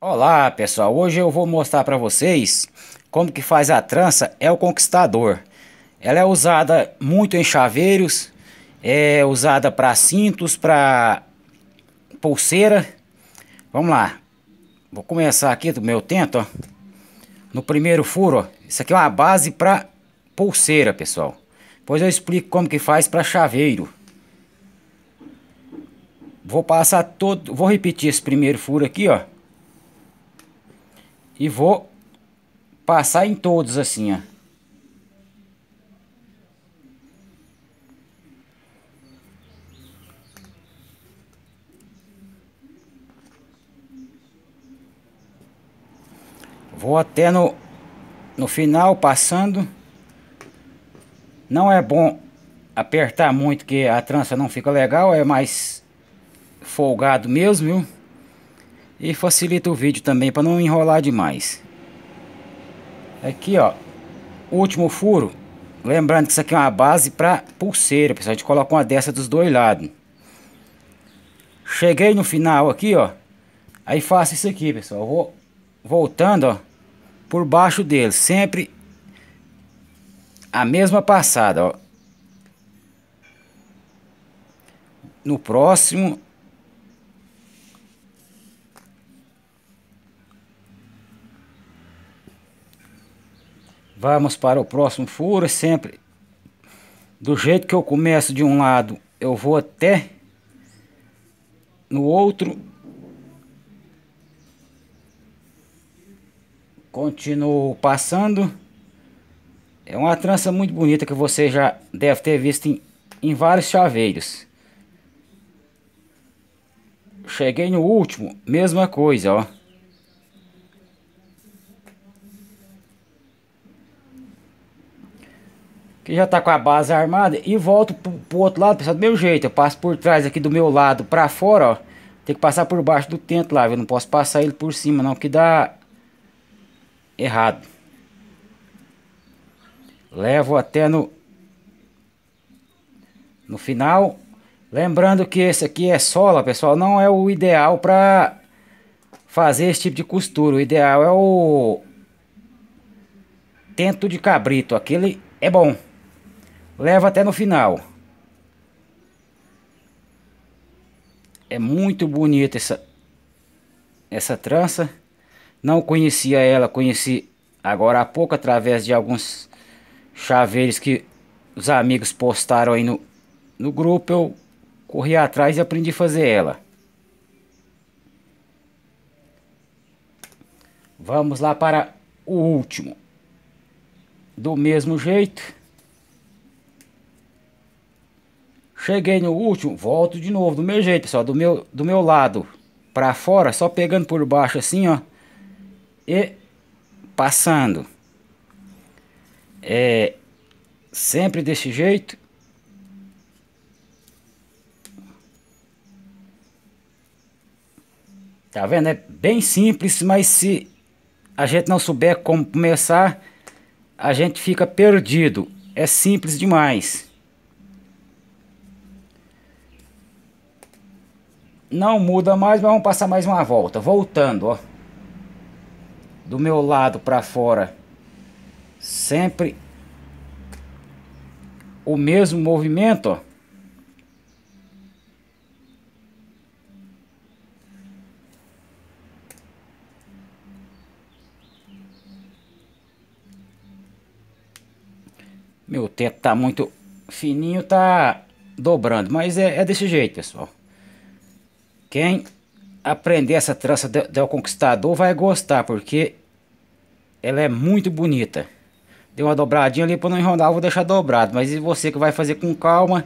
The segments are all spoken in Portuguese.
Olá pessoal, hoje eu vou mostrar para vocês como que faz a trança El é Conquistador. Ela é usada muito em chaveiros, é usada para cintos, para pulseira. Vamos lá, vou começar aqui do meu tento, ó. no primeiro furo. Ó. Isso aqui é uma base para pulseira, pessoal. Depois eu explico como que faz para chaveiro. Vou passar todo, vou repetir esse primeiro furo aqui, ó. E vou passar em todos assim, ó. Vou até no, no final passando. Não é bom apertar muito que a trança não fica legal, é mais folgado mesmo, viu? E facilita o vídeo também para não enrolar demais. Aqui ó, último furo. Lembrando que isso aqui é uma base para pulseira, pessoal. A gente coloca uma dessa dos dois lados. Cheguei no final aqui, ó. Aí faço isso aqui, pessoal. vou voltando, ó. Por baixo dele. Sempre a mesma passada, ó. No próximo Vamos para o próximo furo sempre. Do jeito que eu começo de um lado, eu vou até no outro. Continuo passando. É uma trança muito bonita que você já deve ter visto em, em vários chaveiros. Cheguei no último, mesma coisa, ó. que já tá com a base armada, e volto pro, pro outro lado, pessoal, do meu jeito. Eu passo por trás aqui do meu lado pra fora, ó. Tem que passar por baixo do tento lá, eu não posso passar ele por cima não, que dá errado. Levo até no, no final. Lembrando que esse aqui é sola, pessoal, não é o ideal para fazer esse tipo de costura. O ideal é o tento de cabrito, aquele é bom leva até no final. É muito bonita essa, essa trança. Não conhecia ela, conheci agora há pouco através de alguns chaveiros que os amigos postaram aí no, no grupo. Eu corri atrás e aprendi a fazer ela. Vamos lá para o último. Do mesmo jeito. Cheguei no último, volto de novo, do meu jeito, pessoal, do meu, do meu lado pra fora, só pegando por baixo assim, ó. E passando. É sempre desse jeito. Tá vendo? É bem simples, mas se a gente não souber como começar, a gente fica perdido. É simples demais. não muda mais, mas vamos passar mais uma volta. Voltando, ó. Do meu lado para fora, sempre o mesmo movimento, ó. Meu teto tá muito fininho, tá dobrando, mas é, é desse jeito, pessoal. Quem aprender essa trança de, Conquistador vai gostar, porque ela é muito bonita. Deu uma dobradinha ali para não enrolar, vou deixar dobrado. Mas e você que vai fazer com calma,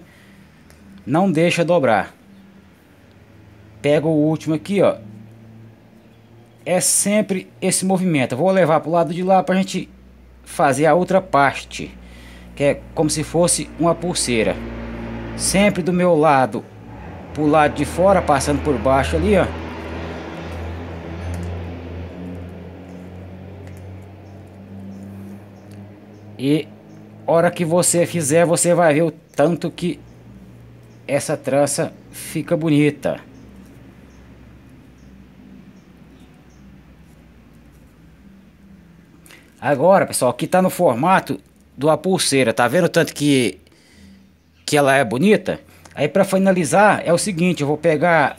não deixa dobrar. Pega o último aqui, ó. É sempre esse movimento. Eu vou levar pro lado de lá para a gente fazer a outra parte. Que é como se fosse uma pulseira. Sempre do meu lado pro lado de fora, passando por baixo ali, ó. E hora que você fizer, você vai ver o tanto que essa trança fica bonita. Agora, pessoal, aqui tá no formato de uma pulseira. Tá vendo o tanto que, que ela é bonita? Aí para finalizar é o seguinte, eu vou pegar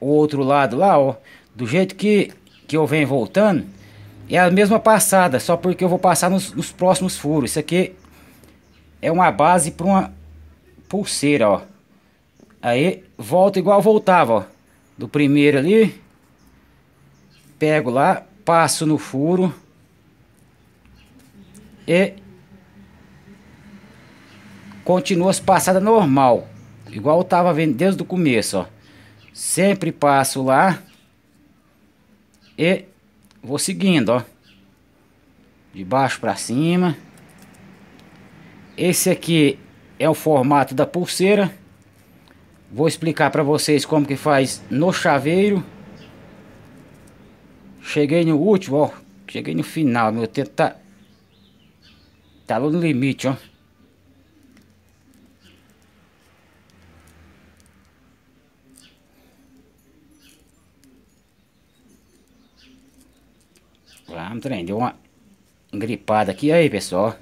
o outro lado lá, ó, do jeito que, que eu venho voltando, é a mesma passada, só porque eu vou passar nos, nos próximos furos. Isso aqui é uma base para uma pulseira, ó. Aí volta igual voltava, ó. Do primeiro ali, pego lá, passo no furo e continua as passadas normal igual eu tava vendo desde o começo, ó. Sempre passo lá e vou seguindo, ó. De baixo para cima. Esse aqui é o formato da pulseira. Vou explicar para vocês como que faz no chaveiro. Cheguei no último, ó. Cheguei no final, meu tempo tá... Tá no limite, ó. Caramba, trem, deu uma gripada aqui. Aí, pessoal.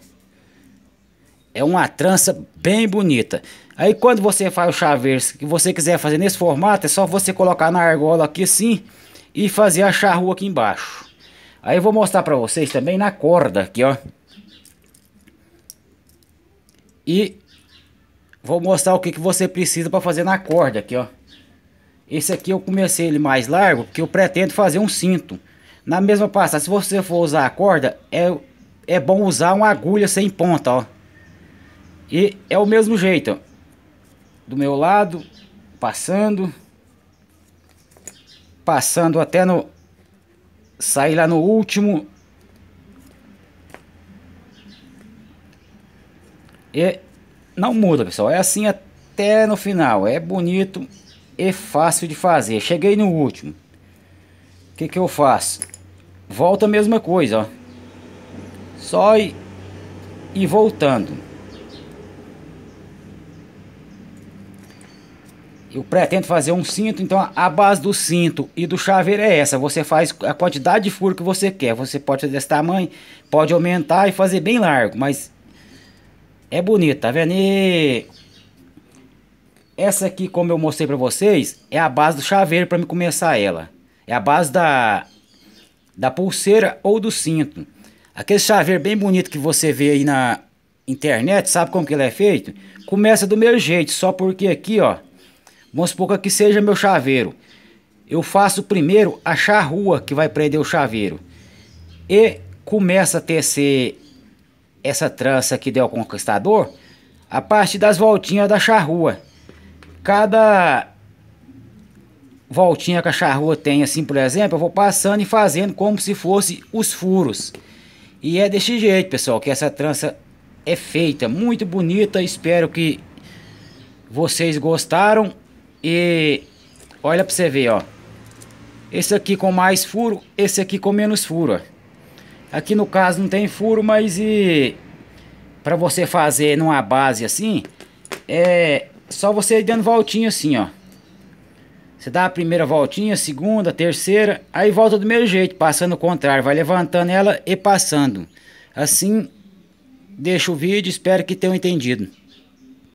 É uma trança bem bonita. Aí quando você faz o chaveiro, que você quiser fazer nesse formato, é só você colocar na argola aqui assim e fazer a charrua aqui embaixo. Aí eu vou mostrar pra vocês também na corda aqui, ó. E vou mostrar o que, que você precisa pra fazer na corda aqui, ó. Esse aqui eu comecei ele mais largo, porque eu pretendo fazer um cinto. Na mesma passagem, se você for usar a corda, é, é bom usar uma agulha sem ponta, ó. E é o mesmo jeito, ó. Do meu lado, passando. Passando até no... Sair lá no último. E não muda, pessoal. É assim até no final. É bonito e fácil de fazer. Cheguei no último. O que, que eu faço? Volta a mesma coisa, ó. Só e, e voltando. Eu pretendo fazer um cinto, então a base do cinto e do chaveiro é essa. Você faz a quantidade de furo que você quer. Você pode fazer desse tamanho, pode aumentar e fazer bem largo, mas é bonito, tá vendo? E essa aqui, como eu mostrei pra vocês, é a base do chaveiro pra me começar ela. É a base da da pulseira ou do cinto. Aquele chaveiro bem bonito que você vê aí na internet, sabe como que ele é feito? Começa do meu jeito, só porque aqui, ó, vamos supor que aqui seja meu chaveiro. Eu faço primeiro a charrua que vai prender o chaveiro. E começa a tecer essa trança que deu ao conquistador a partir das voltinhas da charrua. Cada voltinha que a charrua tem, assim, por exemplo, eu vou passando e fazendo como se fosse os furos. E é desse jeito, pessoal, que essa trança é feita. Muito bonita, espero que vocês gostaram. E olha pra você ver, ó. Esse aqui com mais furo, esse aqui com menos furo, ó. Aqui no caso não tem furo, mas e... Pra você fazer numa base assim, é só você dando voltinha assim, ó. Você dá a primeira voltinha, segunda, terceira, aí volta do mesmo jeito, passando o contrário, vai levantando ela e passando. Assim, deixa o vídeo, espero que tenham entendido.